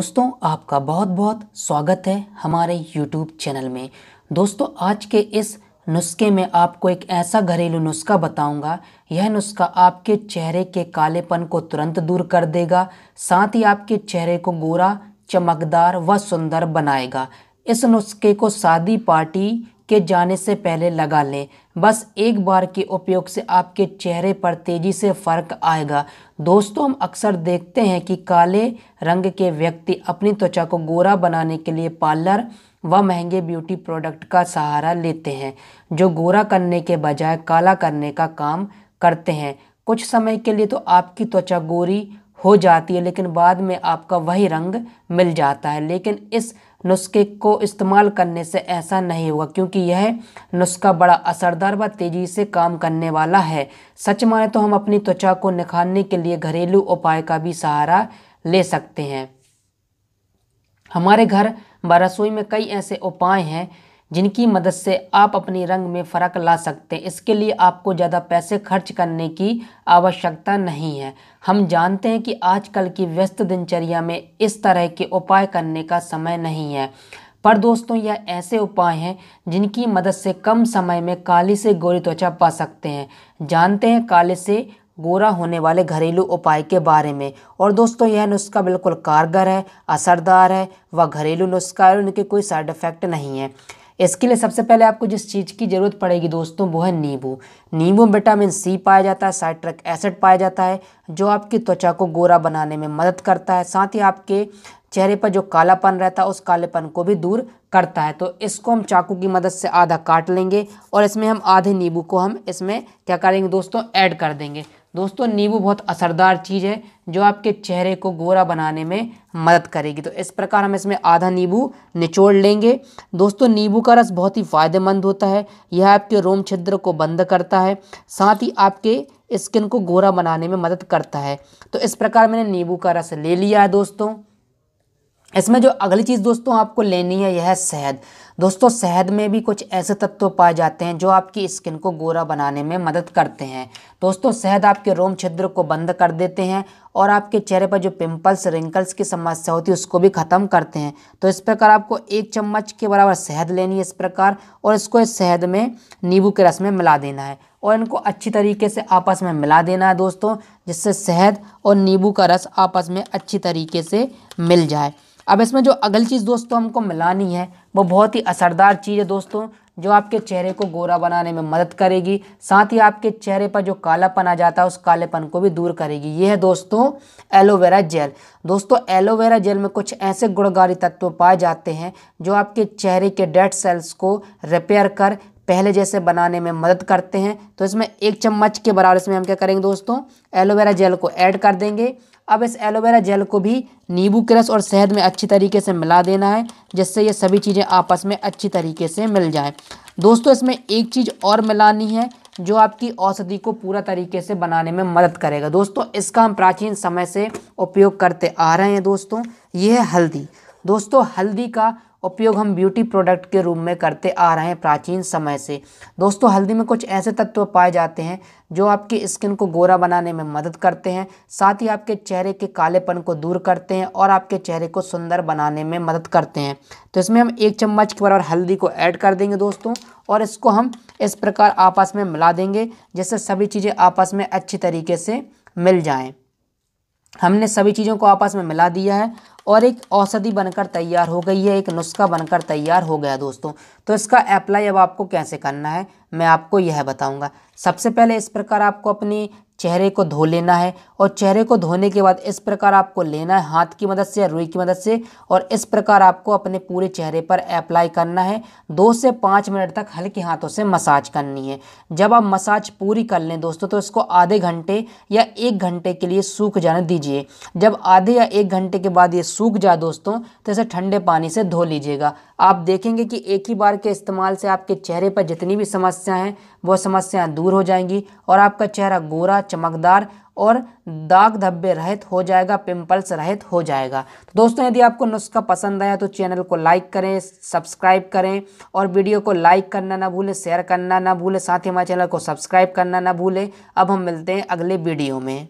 दोस्तों आपका बहुत बहुत स्वागत है हमारे YouTube चैनल में दोस्तों आज के इस नुस्खे में आपको एक ऐसा घरेलू नुस्खा बताऊंगा यह नुस्खा आपके चेहरे के कालेपन को तुरंत दूर कर देगा साथ ही आपके चेहरे को गोरा चमकदार व सुंदर बनाएगा इस नुस्खे को शादी पार्टी के जाने से पहले लगा लें बस एक बार के उपयोग से आपके चेहरे पर तेज़ी से फ़र्क आएगा दोस्तों हम अक्सर देखते हैं कि काले रंग के व्यक्ति अपनी त्वचा को गोरा बनाने के लिए पार्लर व महंगे ब्यूटी प्रोडक्ट का सहारा लेते हैं जो गोरा करने के बजाय काला करने का काम करते हैं कुछ समय के लिए तो आपकी त्वचा गोरी हो जाती है लेकिन बाद में आपका वही रंग मिल जाता है लेकिन इस नुस्खे को इस्तेमाल करने से ऐसा नहीं होगा क्योंकि यह नुस्खा बड़ा असरदार व तेज़ी से काम करने वाला है सच माने तो हम अपनी त्वचा को निखारने के लिए घरेलू उपाय का भी सहारा ले सकते हैं हमारे घर व रसोई में कई ऐसे उपाय हैं जिनकी मदद से आप अपनी रंग में फ़र्क ला सकते हैं इसके लिए आपको ज़्यादा पैसे खर्च करने की आवश्यकता नहीं है हम जानते हैं कि आजकल की व्यस्त दिनचर्या में इस तरह के उपाय करने का समय नहीं है पर दोस्तों यह ऐसे उपाय हैं जिनकी मदद से कम समय में काली से गोरी त्वचा पा सकते हैं जानते हैं काले से गोरा होने वाले घरेलू उपाय के बारे में और दोस्तों यह नुस्खा बिल्कुल कारगर है असरदार है व घरेलू नुस्खा है उनके कोई साइड इफ़ेक्ट नहीं है इसके लिए सबसे पहले आपको जिस चीज़ की ज़रूरत पड़ेगी दोस्तों वो है नींबू नींबू में विटामिन सी पाया जाता है साइट्रिक एसिड पाया जाता है जो आपकी त्वचा को गोरा बनाने में मदद करता है साथ ही आपके चेहरे पर जो कालापन रहता है उस कालेपन को भी दूर करता है तो इसको हम चाकू की मदद से आधा काट लेंगे और इसमें हम आधे नींबू को हम इसमें क्या करेंगे दोस्तों ऐड कर देंगे दोस्तों नींबू बहुत असरदार चीज़ है जो आपके चेहरे को गोरा बनाने में मदद करेगी तो इस प्रकार हम इसमें आधा नींबू निचोड़ लेंगे दोस्तों नींबू का रस बहुत ही फ़ायदेमंद होता है यह आपके रोम छिद्र को बंद करता है साथ ही आपके स्किन को गोरा बनाने में मदद करता है तो इस प्रकार मैंने नींबू का रस ले लिया है दोस्तों इसमें जो अगली चीज़ दोस्तों आपको लेनी है यह है शहद दोस्तों शहद में भी कुछ ऐसे तत्व पाए जाते हैं जो आपकी स्किन को गोरा बनाने में मदद करते हैं दोस्तों शहद आपके रोम छिद्र को बंद कर देते हैं और आपके चेहरे पर जो पिंपल्स रिंकल्स की समस्या होती है उसको भी ख़त्म करते हैं तो इस प्रकार आपको एक चम्मच के बराबर शहद लेनी है इस प्रकार और इसको इस शहद में नींबू के रस में मिला देना है और इनको अच्छी तरीके से आपस में मिला देना है दोस्तों जिससे शहद और नींबू का रस आपस में अच्छी तरीके से मिल जाए अब इसमें जो अगली चीज़ दोस्तों हमको मिलानी है वो बहुत ही असरदार चीज़ है दोस्तों जो आपके चेहरे को गोरा बनाने में मदद करेगी साथ ही आपके चेहरे पर जो कालापन आ जाता है उस कालेपन को भी दूर करेगी ये है दोस्तों एलोवेरा जेल दोस्तों एलोवेरा जेल में कुछ ऐसे गुणकारी तत्व पाए जाते हैं जो आपके चेहरे के डेड सेल्स को रिपेयर कर पहले जैसे बनाने में मदद करते हैं तो इसमें एक चम्मच के बराबर इसमें हम क्या करेंगे दोस्तों एलोवेरा जेल को ऐड कर देंगे अब इस एलोवेरा जेल को भी नींबू के रस और शहद में अच्छी तरीके से मिला देना है जिससे ये सभी चीज़ें आपस में अच्छी तरीके से मिल जाएं दोस्तों इसमें एक चीज़ और मिलानी है जो आपकी औषधि को पूरा तरीके से बनाने में मदद करेगा दोस्तों इसका हम प्राचीन समय से उपयोग करते आ रहे हैं दोस्तों ये है हल्दी दोस्तों हल्दी का उपयोग हम ब्यूटी प्रोडक्ट के रूप में करते आ रहे हैं प्राचीन समय से दोस्तों हल्दी में कुछ ऐसे तत्व पाए जाते हैं जो आपकी स्किन को गोरा बनाने में मदद करते हैं साथ ही आपके चेहरे के कालेपन को दूर करते हैं और आपके चेहरे को सुंदर बनाने में मदद करते हैं तो इसमें हम एक चम्मच के बराबर हल्दी को ऐड कर देंगे दोस्तों और इसको हम इस प्रकार आपस में मिला देंगे जिससे सभी चीज़ें आपस में अच्छी तरीके से मिल जाएँ हमने सभी चीज़ों को आपस में मिला दिया है और एक औषधि बनकर तैयार हो गई है एक नुस्खा बनकर तैयार हो गया दोस्तों तो इसका अप्लाई अब आपको कैसे करना है मैं आपको यह बताऊंगा सबसे पहले इस प्रकार आपको अपने चेहरे को धो लेना है और चेहरे को धोने के बाद इस प्रकार आपको लेना है हाथ की मदद से या रुई की मदद से और इस प्रकार आपको अपने पूरे चेहरे पर अप्लाई करना है दो से पाँच मिनट तक हल्के हाथों से मसाज करनी है जब आप मसाज पूरी कर लें दोस्तों तो इसको आधे घंटे या एक घंटे के लिए सूख जाने दीजिए जब आधे या एक घंटे के बाद ये सूख जाए दोस्तों तो इसे ठंडे पानी से धो लीजिएगा आप देखेंगे कि एक ही बार के इस्तेमाल से आपके चेहरे पर जितनी भी समस्याएं हैं वह समस्याएं दूर हो जाएंगी और आपका चेहरा गोरा चमकदार और दाग धब्बे रहित हो जाएगा पिंपल्स रहित हो जाएगा तो दोस्तों यदि आपको नुस्खा पसंद आया तो चैनल को लाइक करें सब्सक्राइब करें और वीडियो को लाइक करना ना भूलें शेयर करना ना भूलें साथ ही हमारे चैनल को सब्सक्राइब करना ना भूलें अब हम मिलते हैं अगले वीडियो में